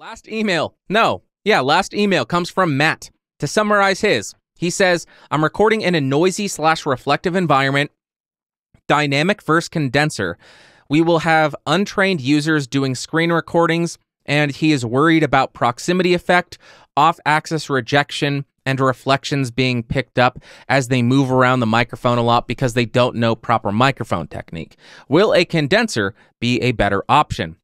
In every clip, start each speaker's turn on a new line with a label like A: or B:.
A: Last email. No. Yeah, last email comes from Matt. To summarize his, he says, I'm recording in a noisy slash reflective environment, dynamic verse condenser. We will have untrained users doing screen recordings, and he is worried about proximity effect, off axis rejection, and reflections being picked up as they move around the microphone a lot because they don't know proper microphone technique. Will a condenser be a better option?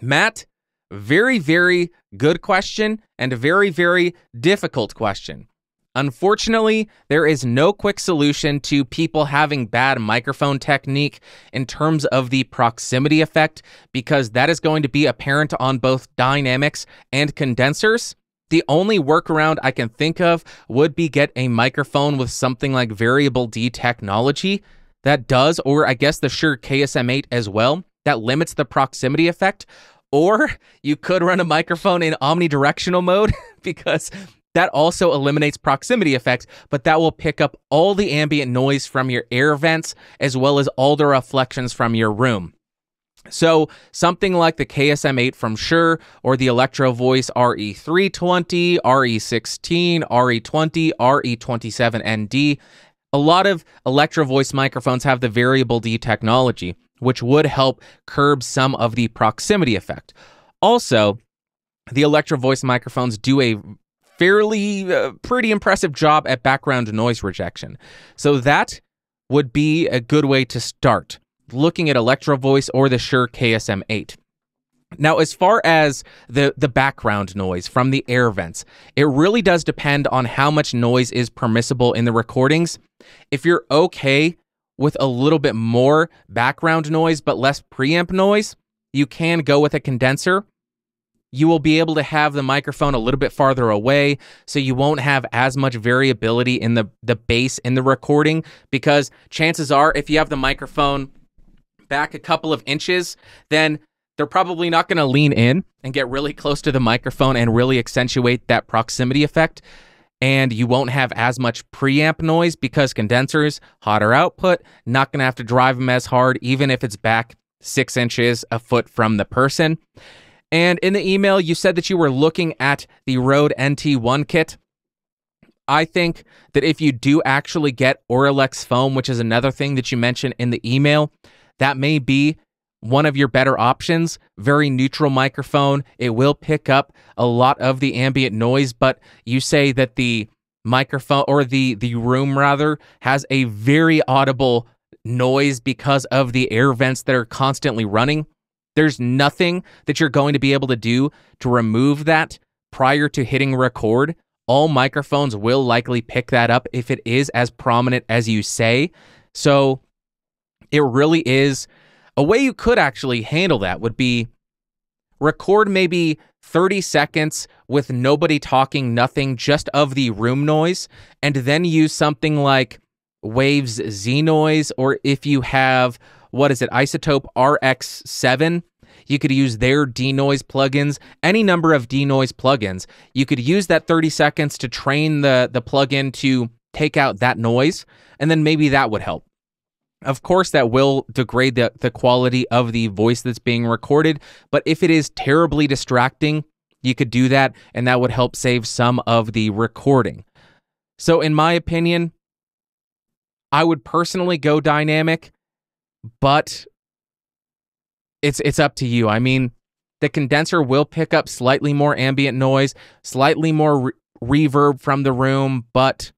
A: Matt very, very good question and a very, very difficult question. Unfortunately, there is no quick solution to people having bad microphone technique in terms of the proximity effect because that is going to be apparent on both dynamics and condensers. The only workaround I can think of would be get a microphone with something like variable D technology that does, or I guess the Shure KSM8 as well, that limits the proximity effect. Or you could run a microphone in omnidirectional mode because that also eliminates proximity effects, but that will pick up all the ambient noise from your air vents as well as all the reflections from your room. So, something like the KSM 8 from Shure or the Electro Voice RE320, RE16, RE20, RE27ND, a lot of Electro Voice microphones have the variable D technology which would help curb some of the proximity effect. Also, the Electro Voice microphones do a fairly uh, pretty impressive job at background noise rejection. So that would be a good way to start looking at Electro Voice or the Shure KSM8. Now, as far as the, the background noise from the air vents, it really does depend on how much noise is permissible in the recordings. If you're okay with a little bit more background noise but less preamp noise, you can go with a condenser. You will be able to have the microphone a little bit farther away, so you won't have as much variability in the, the bass in the recording. Because chances are, if you have the microphone back a couple of inches, then they're probably not going to lean in and get really close to the microphone and really accentuate that proximity effect and you won't have as much preamp noise because condensers, hotter output, not going to have to drive them as hard, even if it's back six inches a foot from the person. And in the email, you said that you were looking at the Rode NT1 kit. I think that if you do actually get Oralex foam, which is another thing that you mentioned in the email, that may be one of your better options. Very neutral microphone. It will pick up a lot of the ambient noise, but you say that the microphone or the the room rather has a very audible noise because of the air vents that are constantly running. There's nothing that you're going to be able to do to remove that prior to hitting record. All microphones will likely pick that up if it is as prominent as you say. So it really is a way you could actually handle that would be record maybe 30 seconds with nobody talking, nothing, just of the room noise, and then use something like Waves Z noise, or if you have, what is it, Isotope RX7, you could use their denoise plugins, any number of denoise plugins. You could use that 30 seconds to train the, the plugin to take out that noise, and then maybe that would help. Of course, that will degrade the, the quality of the voice that's being recorded, but if it is terribly distracting, you could do that, and that would help save some of the recording. So, in my opinion, I would personally go dynamic, but it's it's up to you. I mean, the condenser will pick up slightly more ambient noise, slightly more re- reverb from the room, but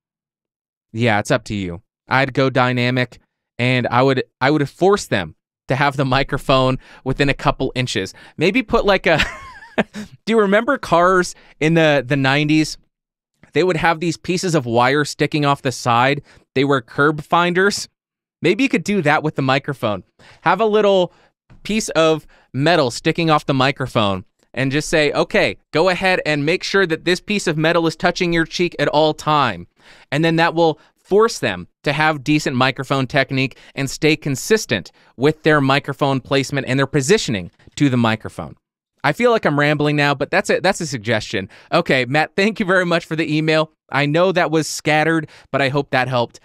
A: yeah, it's up to you. I'd go dynamic and I would I would force them to have the microphone within a couple inches. Maybe put like a Do you remember cars in the the 90s? They would have these pieces of wire sticking off the side. They were curb finders. Maybe you could do that with the microphone. Have a little piece of metal sticking off the microphone and just say, "Okay, go ahead and make sure that this piece of metal is touching your cheek at all time." And then that will force them to have decent microphone technique and stay consistent with their microphone placement and their positioning to the microphone. I feel like I'm rambling now, but that's a that's a suggestion. Okay, Matt, thank you very much for the email. I know that was scattered, but I hope that helped.